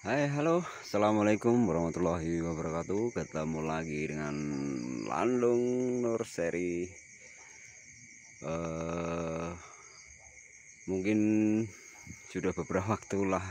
Hai halo assalamualaikum warahmatullahi wabarakatuh ketemu lagi dengan Landung Nur seri uh, mungkin sudah beberapa waktu lah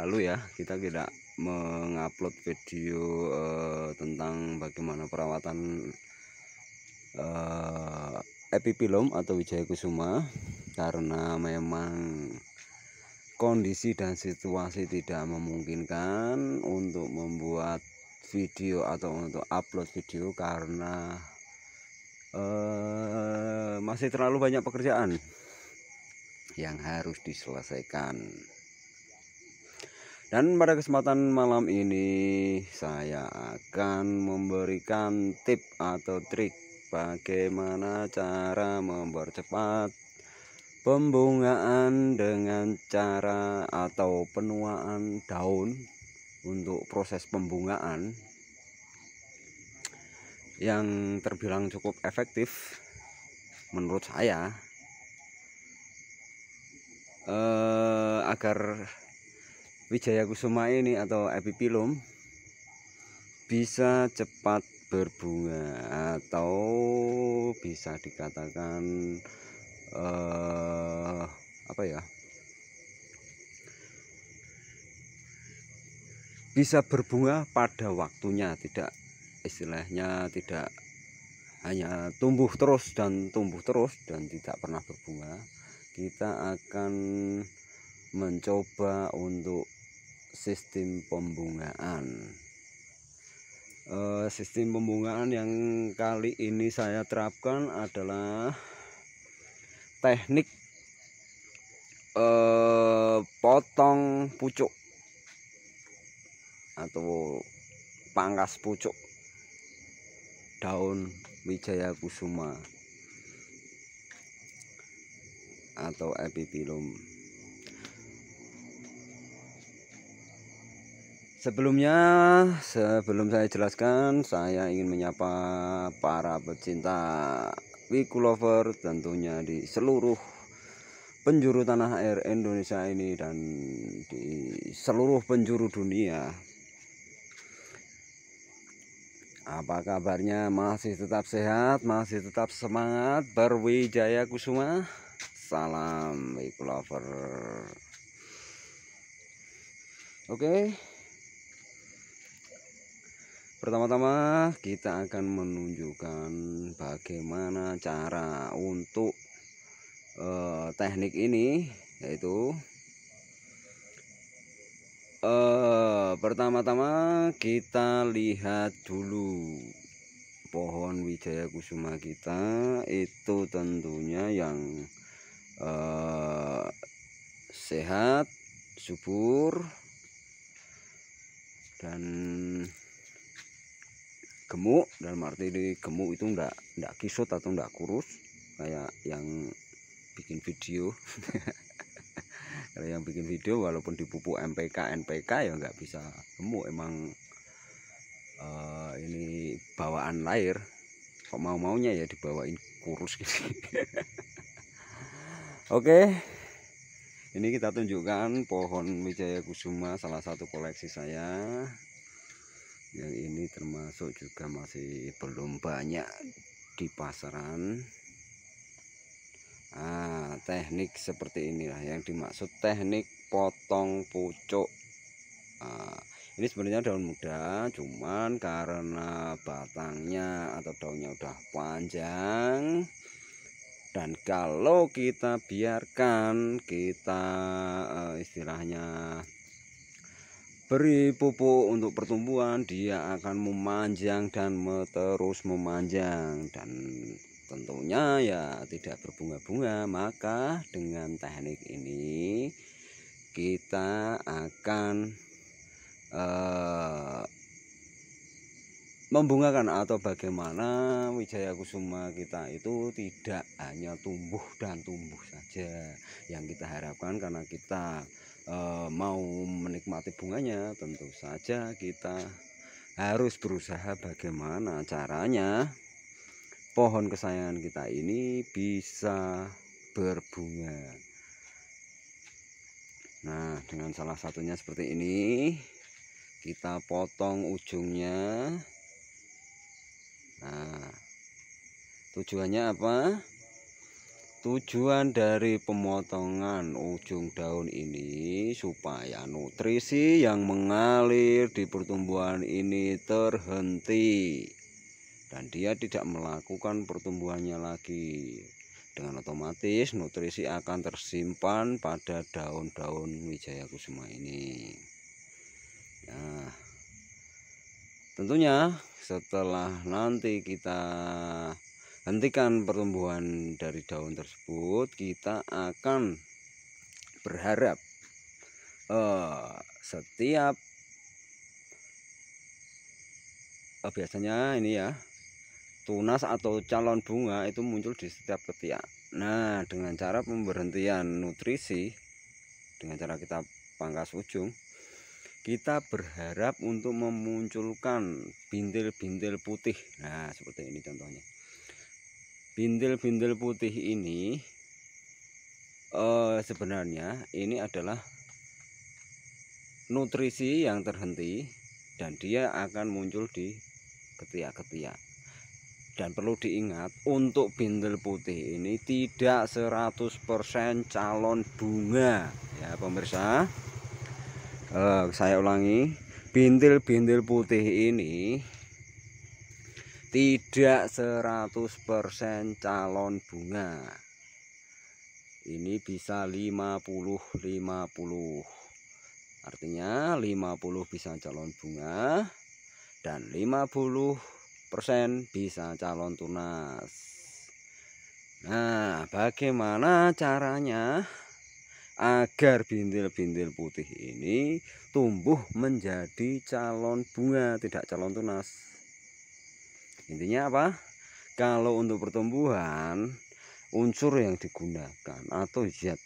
lalu ya kita tidak mengupload video uh, tentang bagaimana perawatan uh, eh, epipilum atau wijaya kusuma karena memang kondisi dan situasi tidak memungkinkan untuk membuat video atau untuk upload video karena uh, masih terlalu banyak pekerjaan yang harus diselesaikan dan pada kesempatan malam ini saya akan memberikan tip atau trik bagaimana cara mempercepat pembungaan dengan cara atau penuaan daun untuk proses pembungaan yang terbilang cukup efektif menurut saya eh, agar Wijaya Kusuma ini atau epipilum bisa cepat berbunga atau bisa dikatakan uh, apa ya bisa berbunga pada waktunya tidak istilahnya tidak hanya tumbuh terus dan tumbuh terus dan tidak pernah berbunga kita akan mencoba untuk sistem pembungaan uh, sistem pembungaan yang kali ini saya terapkan adalah teknik eh, potong pucuk atau pangkas pucuk daun wijaya kusuma atau epipilum Sebelumnya, sebelum saya jelaskan, saya ingin menyapa para pecinta Wiku Lover tentunya di seluruh penjuru tanah air Indonesia ini dan di seluruh penjuru dunia apa kabarnya masih tetap sehat masih tetap semangat berwijaya kusuma salam Wiku Lover oke okay. Pertama-tama kita akan menunjukkan bagaimana cara untuk uh, teknik ini yaitu uh, pertama-tama kita lihat dulu pohon wijaya kusuma kita itu tentunya yang uh, sehat subur dan gemuk dalam arti di gemuk itu enggak enggak kisut atau enggak kurus kayak yang bikin video kalau yang bikin video walaupun dipupuk MPK NPK ya enggak bisa gemuk emang uh, ini bawaan lahir kok mau maunya ya dibawain kurus gitu Oke, ini kita tunjukkan pohon Wijaya Kusuma, salah satu koleksi saya yang ini termasuk juga masih belum banyak di pasaran ah teknik seperti inilah yang dimaksud teknik potong pucuk ah, ini sebenarnya daun muda cuman karena batangnya atau daunnya udah panjang dan kalau kita biarkan kita eh, istilahnya Beri pupuk untuk pertumbuhan, dia akan memanjang dan terus memanjang dan tentunya ya tidak berbunga-bunga. Maka dengan teknik ini kita akan uh, membungakan atau bagaimana Wijaya Kusuma kita itu tidak hanya tumbuh dan tumbuh saja yang kita harapkan karena kita Eh, mau menikmati bunganya tentu saja kita harus berusaha bagaimana caranya pohon kesayangan kita ini bisa berbunga nah dengan salah satunya seperti ini kita potong ujungnya nah tujuannya apa Tujuan dari pemotongan ujung daun ini supaya nutrisi yang mengalir di pertumbuhan ini terhenti dan dia tidak melakukan pertumbuhannya lagi. Dengan otomatis nutrisi akan tersimpan pada daun-daun wijaya kusuma ini. Nah, tentunya setelah nanti kita hentikan pertumbuhan dari daun tersebut kita akan berharap uh, setiap uh, biasanya ini ya tunas atau calon bunga itu muncul di setiap ketiak nah dengan cara pemberhentian nutrisi dengan cara kita pangkas ujung kita berharap untuk memunculkan bintil-bintil putih nah seperti ini contohnya bintil-bintil putih ini eh, sebenarnya ini adalah nutrisi yang terhenti dan dia akan muncul di ketiak-ketiak dan perlu diingat untuk bintil putih ini tidak 100% calon bunga ya pemirsa eh, saya ulangi bintil-bintil putih ini tidak 100% calon bunga ini bisa 50-50 artinya 50 bisa calon bunga dan 50% bisa calon tunas nah bagaimana caranya agar bintil-bintil putih ini tumbuh menjadi calon bunga tidak calon tunas intinya apa kalau untuk pertumbuhan unsur yang digunakan atau zat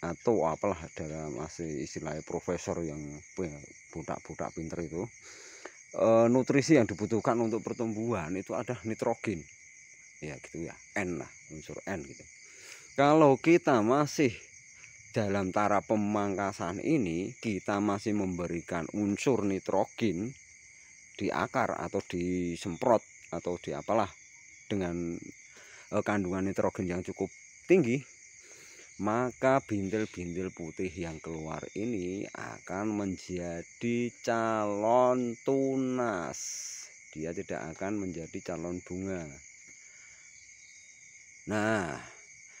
atau apalah dalam masih istilahnya profesor yang budak-budak pinter itu e, nutrisi yang dibutuhkan untuk pertumbuhan itu ada nitrogen ya gitu ya N lah unsur N gitu kalau kita masih dalam taraf pemangkasan ini kita masih memberikan unsur nitrogen di akar atau disemprot atau di apalah dengan uh, kandungan nitrogen yang cukup tinggi maka bintil-bintil putih yang keluar ini akan menjadi calon tunas dia tidak akan menjadi calon bunga nah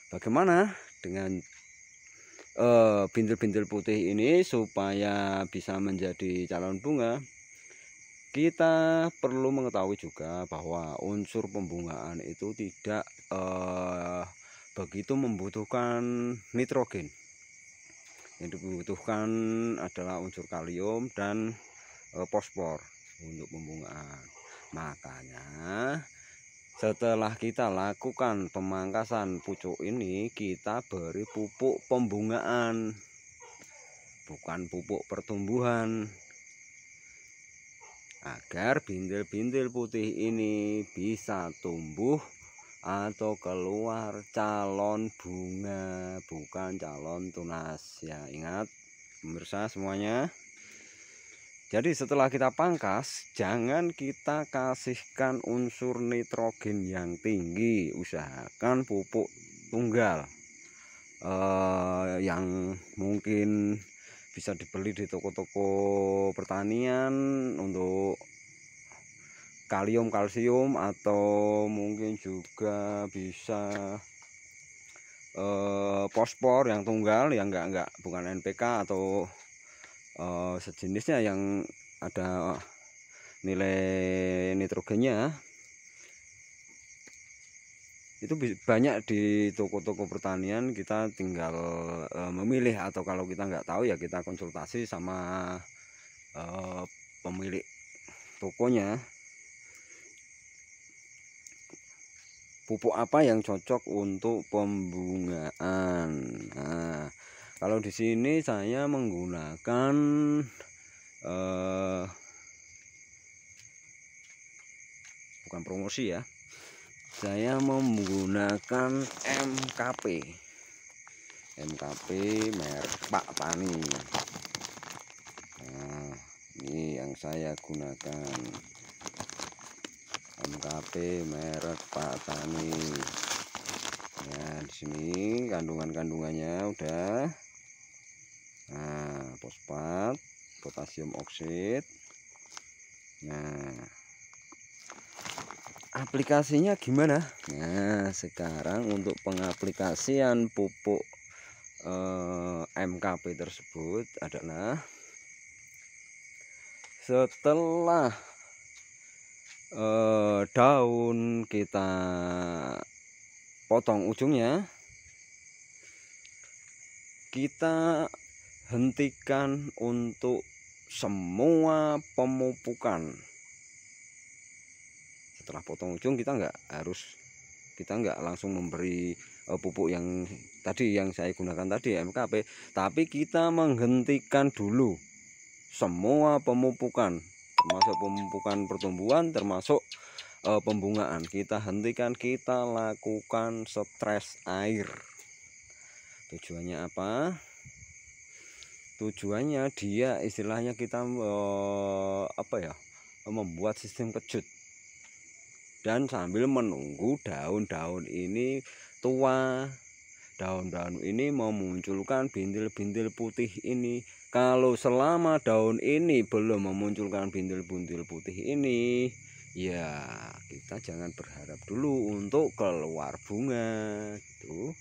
bagaimana dengan eh, bintil-bintil uh, putih ini supaya bisa menjadi calon bunga kita perlu mengetahui juga bahwa unsur pembungaan itu tidak eh, begitu membutuhkan nitrogen yang dibutuhkan adalah unsur kalium dan e, fosfor untuk pembungaan makanya setelah kita lakukan pemangkasan pucuk ini kita beri pupuk pembungaan bukan pupuk pertumbuhan agar bintil-bintil putih ini bisa tumbuh atau keluar calon bunga bukan calon tunas ya ingat pemirsa semuanya jadi setelah kita pangkas jangan kita kasihkan unsur nitrogen yang tinggi usahakan pupuk tunggal eh, yang mungkin bisa dibeli di toko-toko pertanian untuk kalium kalsium atau mungkin juga bisa eh, fosfor pospor yang tunggal yang enggak enggak bukan NPK atau uh, sejenisnya yang ada nilai nitrogennya itu banyak di toko-toko pertanian kita tinggal e, memilih atau kalau kita nggak tahu ya kita konsultasi sama e, pemilik tokonya pupuk apa yang cocok untuk pembungaan nah, kalau di sini saya menggunakan e, bukan promosi ya saya menggunakan MKP MKP merek Pak Tani. nah, ini yang saya gunakan MKP merek Pak Tani nah ya, di sini kandungan-kandungannya udah nah fosfat potasium oksid nah aplikasinya gimana nah sekarang untuk pengaplikasian pupuk eh, MKP tersebut adalah setelah eh, daun kita potong ujungnya kita hentikan untuk semua pemupukan setelah potong ujung kita nggak harus kita nggak langsung memberi uh, pupuk yang tadi yang saya gunakan tadi MKP tapi kita menghentikan dulu semua pemupukan termasuk pemupukan pertumbuhan termasuk uh, pembungaan kita hentikan kita lakukan stres air tujuannya apa tujuannya dia istilahnya kita uh, apa ya membuat sistem kejut dan sambil menunggu daun-daun ini tua daun-daun ini memunculkan bintil-bintil putih ini kalau selama daun ini belum memunculkan bintil-bintil putih ini ya kita jangan berharap dulu untuk keluar bunga gitu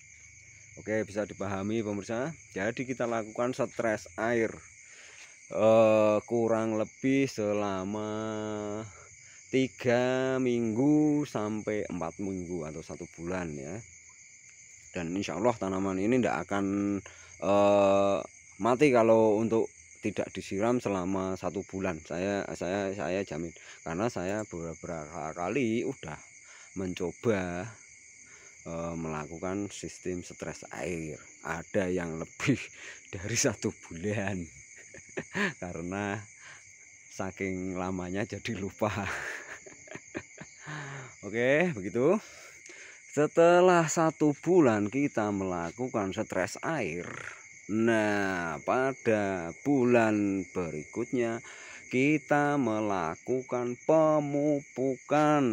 oke bisa dipahami pemirsa jadi kita lakukan stres air eh, kurang lebih selama tiga minggu sampai empat minggu atau satu bulan ya dan insya Allah tanaman ini tidak akan uh, mati kalau untuk tidak disiram selama satu bulan saya saya saya jamin karena saya beberapa kali udah mencoba e, melakukan sistem stres air ada yang lebih dari satu bulan karena saking lamanya jadi lupa oke begitu setelah satu bulan kita melakukan stres air nah pada bulan berikutnya kita melakukan pemupukan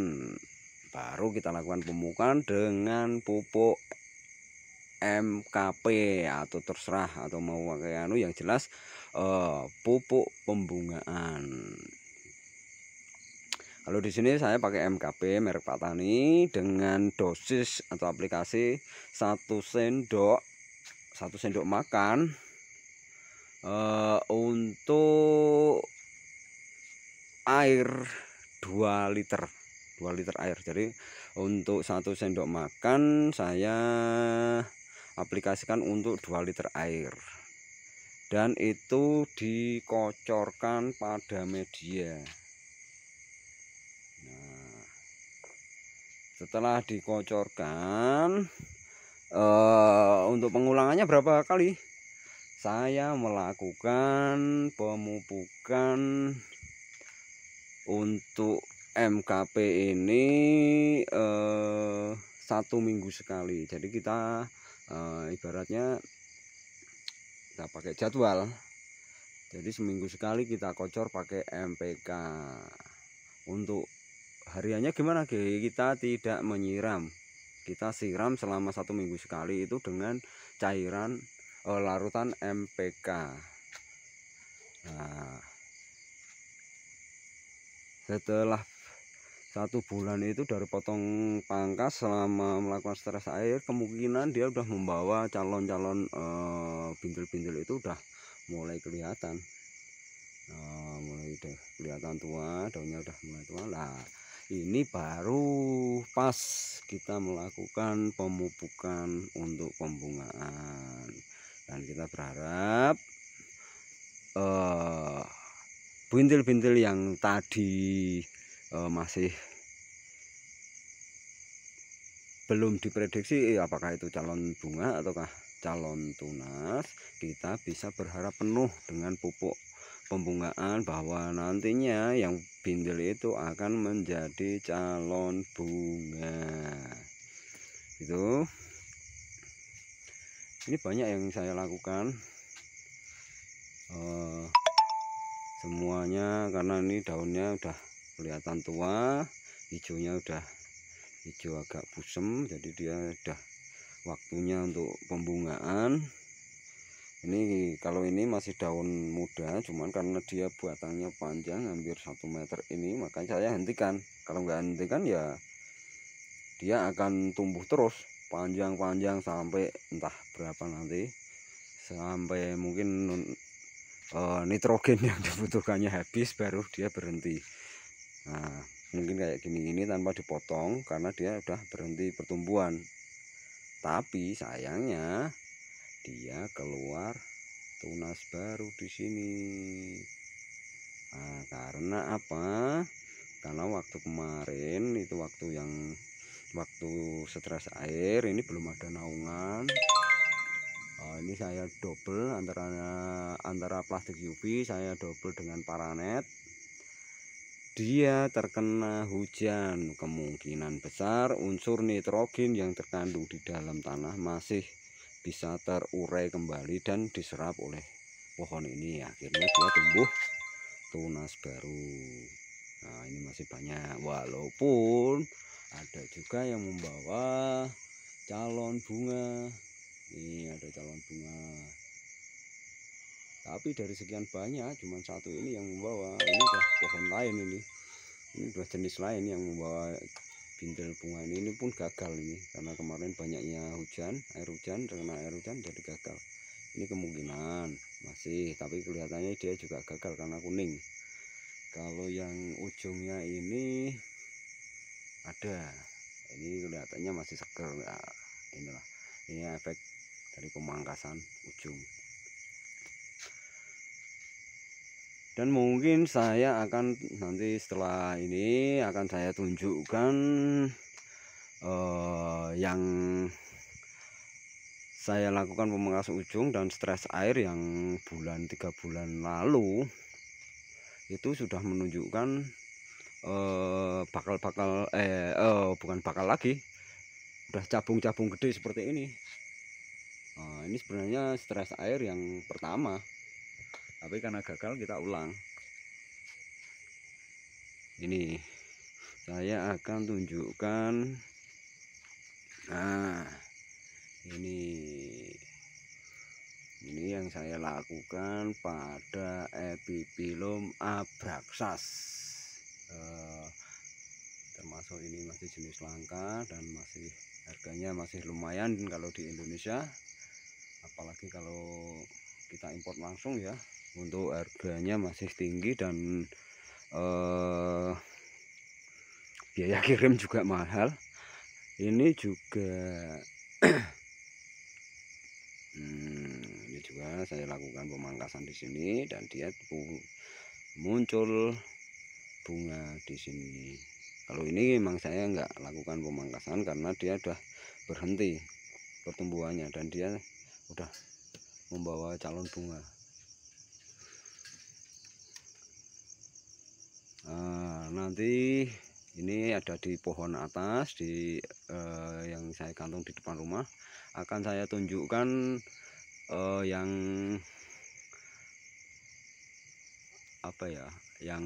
baru kita lakukan pemupukan dengan pupuk MKP atau terserah atau mau pakai anu yang jelas uh, pupuk pembungaan kalau di sini saya pakai MKP merek Pak Tani dengan dosis atau aplikasi satu sendok satu sendok makan uh, untuk air 2 liter 2 liter air jadi untuk satu sendok makan saya aplikasikan untuk 2 liter air dan itu dikocorkan pada media nah, setelah dikocorkan eh, untuk pengulangannya berapa kali saya melakukan pemupukan untuk MKP ini eh, satu minggu sekali jadi kita uh, ibaratnya kita pakai jadwal jadi seminggu sekali kita kocor pakai MPK untuk hariannya gimana kita tidak menyiram kita siram selama satu minggu sekali itu dengan cairan uh, larutan MPK nah setelah satu bulan itu dari potong pangkas selama melakukan stres air kemungkinan dia udah membawa calon-calon eh, bintil-bintil itu udah mulai kelihatan nah, mulai udah kelihatan tua daunnya udah mulai tua lah ini baru pas kita melakukan pemupukan untuk pembungaan dan kita berharap eh uh, bintil -bintil yang tadi uh, masih belum diprediksi eh, apakah itu calon bunga ataukah calon tunas kita bisa berharap penuh dengan pupuk pembungaan bahwa nantinya yang bindel itu akan menjadi calon bunga itu ini banyak yang saya lakukan uh, semuanya karena ini daunnya udah kelihatan tua hijaunya udah hijau agak busem jadi dia udah waktunya untuk pembungaan ini kalau ini masih daun muda cuman karena dia buatannya panjang hampir satu meter ini makanya saya hentikan kalau nggak hentikan ya dia akan tumbuh terus panjang-panjang sampai entah berapa nanti sampai mungkin uh, nitrogen yang dibutuhkannya habis baru dia berhenti nah mungkin kayak gini ini tanpa dipotong karena dia udah berhenti pertumbuhan tapi sayangnya dia keluar tunas baru di sini nah, karena apa karena waktu kemarin itu waktu yang waktu stres air ini belum ada naungan oh, ini saya double antara antara plastik UV saya double dengan paranet dia terkena hujan. Kemungkinan besar unsur nitrogen yang terkandung di dalam tanah masih bisa terurai kembali dan diserap oleh pohon ini. Akhirnya dia tumbuh tunas baru. Nah, ini masih banyak walaupun ada juga yang membawa calon bunga. Ini ada calon bunga tapi dari sekian banyak cuma satu ini yang membawa ini udah pohon lain ini ini dua jenis lain yang membawa bintil bunga ini, ini pun gagal ini karena kemarin banyaknya hujan air hujan terkena air hujan jadi gagal ini kemungkinan masih tapi kelihatannya dia juga gagal karena kuning kalau yang ujungnya ini ada ini kelihatannya masih seger ya, inilah ini efek dari pemangkasan ujung dan mungkin saya akan nanti setelah ini akan saya tunjukkan uh, yang saya lakukan pemangkas ujung dan stres air yang bulan tiga bulan lalu itu sudah menunjukkan bakal eh, bakal-bakal eh, uh, bukan bakal lagi udah cabung-cabung gede seperti ini uh, ini sebenarnya stres air yang pertama tapi karena gagal kita ulang ini saya akan tunjukkan nah ini ini yang saya lakukan pada epipilum abraxas eh, termasuk ini masih jenis langka dan masih harganya masih lumayan kalau di Indonesia apalagi kalau kita import langsung ya untuk harganya masih tinggi dan eh, biaya kirim juga mahal ini juga hmm, ini juga saya lakukan pemangkasan di sini dan dia muncul bunga di sini kalau ini memang saya nggak lakukan pemangkasan karena dia sudah berhenti pertumbuhannya dan dia udah membawa calon bunga nah, nanti ini ada di pohon atas di eh, yang saya kantung di depan rumah akan saya tunjukkan eh, yang apa ya yang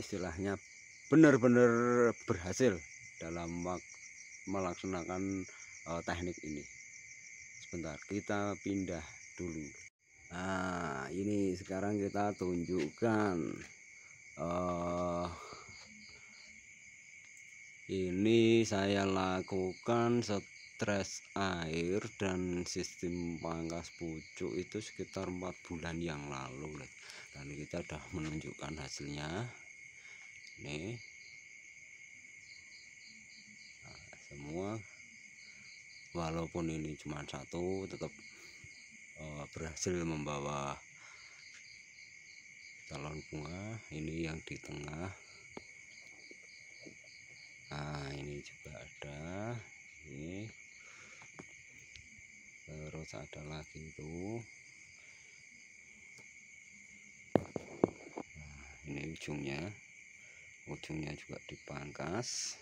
istilahnya benar-benar berhasil dalam melaksanakan eh, teknik ini sebentar kita pindah dulu nah ini sekarang kita tunjukkan uh, ini saya lakukan stres air dan sistem pangkas pucuk itu sekitar empat bulan yang lalu dan kita sudah menunjukkan hasilnya nih nah, semua walaupun ini cuma satu tetap uh, berhasil membawa calon bunga ini yang di tengah nah ini juga ada ini terus ada lagi itu. nah, ini ujungnya ujungnya juga dipangkas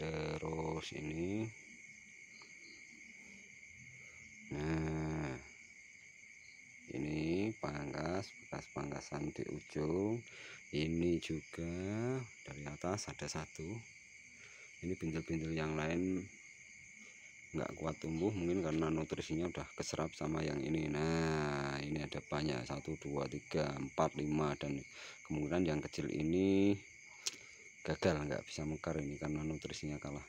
terus ini pasang di ujung ini juga dari atas ada satu ini pintil-pintil yang lain nggak kuat tumbuh mungkin karena nutrisinya udah keserap sama yang ini nah ini ada banyak satu dua tiga empat lima dan kemungkinan yang kecil ini gagal nggak bisa mekar ini karena nutrisinya kalah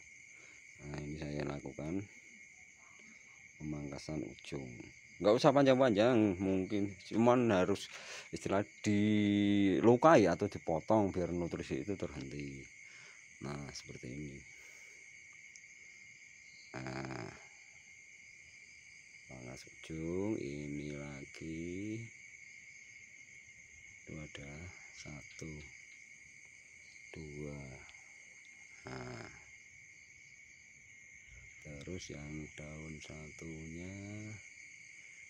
nah ini saya lakukan pemangkasan ujung nggak usah panjang-panjang mungkin cuman harus istilah dilukai atau dipotong biar nutrisi itu terhenti nah seperti ini nah ujung ini lagi itu ada satu dua nah terus yang daun satunya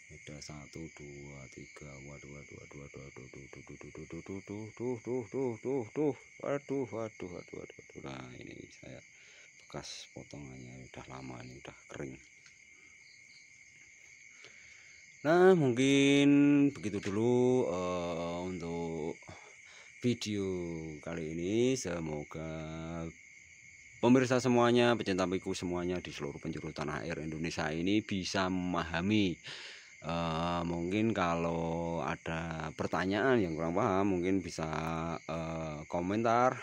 udah satu dua tiga waduh waduh waduh waduh waduh waduh waduh waduh waduh waduh waduh waduh waduh waduh waduh waduh nah ini saya bekas potongannya udah lama ini udah kering nah mungkin begitu dulu uh, untuk video kali ini semoga pemirsa semuanya pecinta piku semuanya di seluruh penjuru tanah air Indonesia ini bisa memahami uh, mungkin kalau ada pertanyaan yang kurang paham mungkin bisa uh, komentar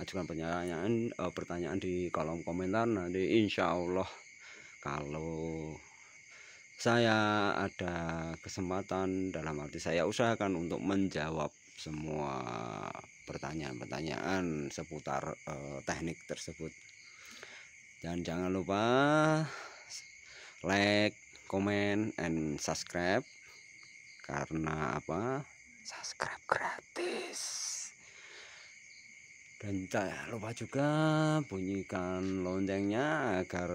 ajukan pertanyaan uh, pertanyaan di kolom komentar nanti insya Allah kalau saya ada kesempatan dalam arti saya usahakan untuk menjawab semua pertanyaan-pertanyaan seputar uh, teknik tersebut dan jangan lupa like comment and subscribe karena apa subscribe gratis dan jangan lupa juga bunyikan loncengnya agar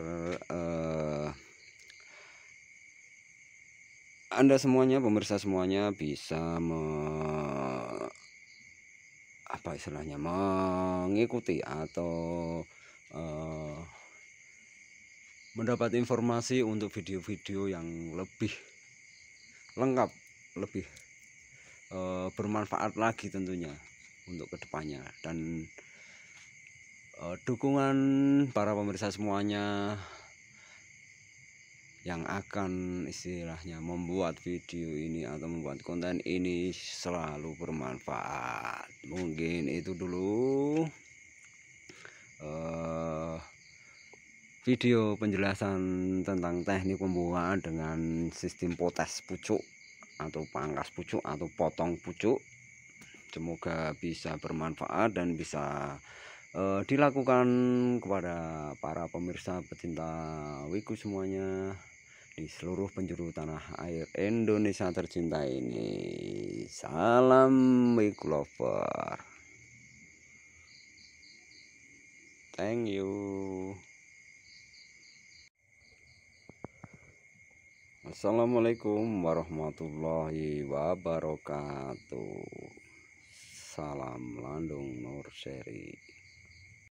uh, anda semuanya pemirsa semuanya bisa me, apa istilahnya mengikuti atau uh, mendapat informasi untuk video-video yang lebih lengkap, lebih e, bermanfaat lagi tentunya untuk kedepannya dan e, dukungan para pemirsa semuanya yang akan istilahnya membuat video ini atau membuat konten ini selalu bermanfaat mungkin itu dulu uh, video penjelasan tentang teknik pembuahan dengan sistem potes pucuk atau pangkas pucuk atau potong pucuk semoga bisa bermanfaat dan bisa uh, dilakukan kepada para pemirsa pecinta wiku semuanya di seluruh penjuru tanah air Indonesia tercinta ini salam wiku lover thank you Assalamualaikum warahmatullahi wabarakatuh Salam Landung Nur Seri